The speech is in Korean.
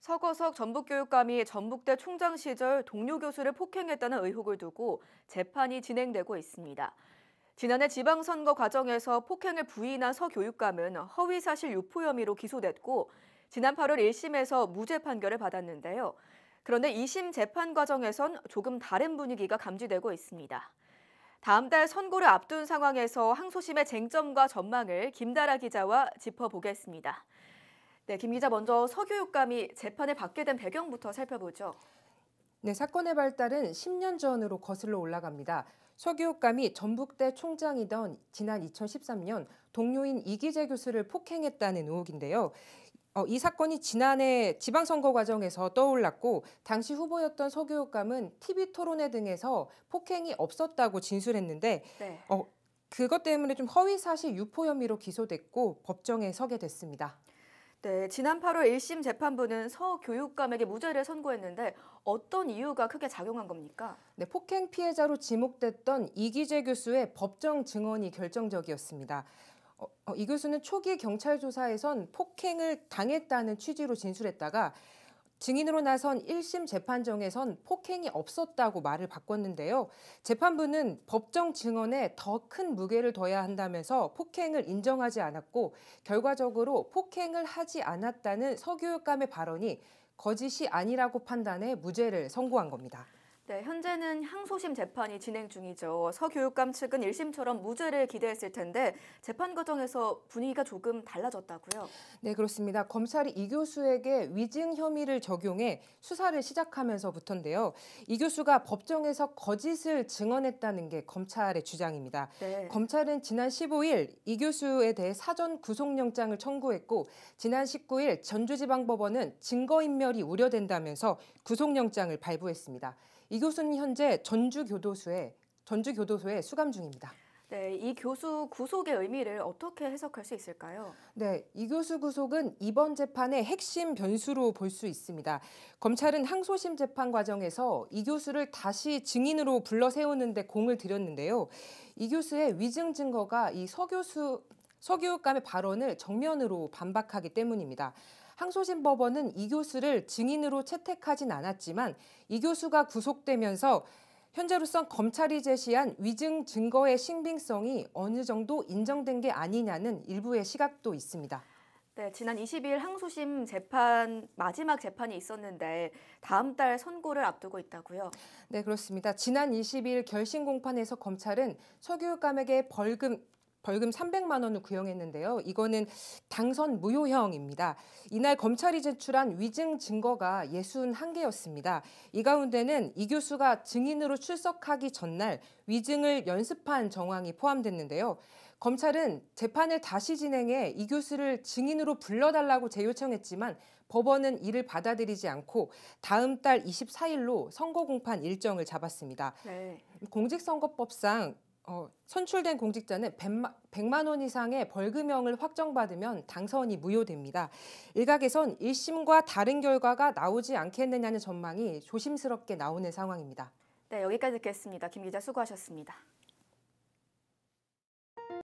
서거석 전북교육감이 전북대 총장 시절 동료 교수를 폭행했다는 의혹을 두고 재판이 진행되고 있습니다. 지난해 지방선거 과정에서 폭행을 부인한 서 교육감은 허위사실 유포 혐의로 기소됐고 지난 8월 1심에서 무죄 판결을 받았는데요. 그런데 2심 재판 과정에선 조금 다른 분위기가 감지되고 있습니다. 다음 달 선고를 앞둔 상황에서 항소심의 쟁점과 전망을 김다라 기자와 짚어보겠습니다. 네, 김 기자 먼저 서교육감이 재판에 받게 된 배경부터 살펴보죠. 네, 사건의 발달은 10년 전으로 거슬러 올라갑니다. 서교육감이 전북대 총장이던 지난 2013년 동료인 이기재 교수를 폭행했다는 의혹인데요. 어, 이 사건이 지난해 지방선거 과정에서 떠올랐고 당시 후보였던 서교육감은 TV 토론회 등에서 폭행이 없었다고 진술했는데 네. 어, 그것 때문에 좀 허위사실 유포 혐의로 기소됐고 법정에 서게 됐습니다. 네, 지난 8월 1심 재판부는 서 교육감에게 무죄를 선고했는데 어떤 이유가 크게 작용한 겁니까? 네, 폭행 피해자로 지목됐던 이기재 교수의 법정 증언이 결정적이었습니다. 어, 어 이 교수는 초기 경찰 조사에선 폭행을 당했다는 취지로 진술했다가 증인으로 나선 1심 재판정에선 폭행이 없었다고 말을 바꿨는데요. 재판부는 법정 증언에 더 큰 무게를 둬야 한다면서 폭행을 인정하지 않았고 결과적으로 폭행을 하지 않았다는 서교육감의 발언이 거짓이 아니라고 판단해 무죄를 선고한 겁니다. 네, 현재는 항소심 재판이 진행 중이죠. 서 교육감 측은 1심처럼 무죄를 기대했을 텐데 재판 과정에서 분위기가 조금 달라졌다고요? 네, 그렇습니다. 검찰이 이 교수에게 위증 혐의를 적용해 수사를 시작하면서부터인데요. 이 교수가 법정에서 거짓을 증언했다는 게 검찰의 주장입니다. 네. 검찰은 지난 15일 이 교수에 대해 사전 구속영장을 청구했고 지난 19일 전주지방법원은 증거인멸이 우려된다면서 구속영장을 발부했습니다. 이이 교수는 현재 전주 교도소에 전주 교도소에 수감 중입니다. 네, 이 교수 구속의 의미를 어떻게 해석할 수 있을까요? 네, 이 교수 구속은 이번 재판의 핵심 변수로 볼 수 있습니다. 검찰은 항소심 재판 과정에서 이 교수를 다시 증인으로 불러 세우는데 공을 들였는데요. 이 교수의 위증 증거가 이서 교수 서교육감의 발언을 정면으로 반박하기 때문입니다. 항소심 법원은 이 교수를 증인으로 채택하진 않았지만 이 교수가 구속되면서 현재로선 검찰이 제시한 위증 증거의 신빙성이 어느 정도 인정된 게 아니냐는 일부의 시각도 있습니다. 네, 지난 22일 항소심 재판 마지막 재판이 있었는데 다음 달 선고를 앞두고 있다고요. 네, 그렇습니다. 지난 22일 결심 공판에서 검찰은 서교육감에게 벌금 벌금 300만 원을 구형했는데요. 이거는 당선 무효형입니다. 이날 검찰이 제출한 위증 증거가 61개였습니다. 이 가운데는 이 교수가 증인으로 출석하기 전날 위증을 연습한 정황이 포함됐는데요. 검찰은 재판을 다시 진행해 이 교수를 증인으로 불러달라고 재요청했지만 법원은 이를 받아들이지 않고 다음 달 24일로 선거 공판 일정을 잡았습니다. 네. 공직선거법상 어, 선출된 공직자는 100만, 100만, 원 이상의 벌금형을 확정받으면 당선이 무효됩니다. 일각에선 1심과 다른 결과가 나오지 않겠느냐는 전망이 조심스럽게 나오는 상황입니다. 네, 여기까지 듣겠습니다. 김 기자 수고하셨습니다.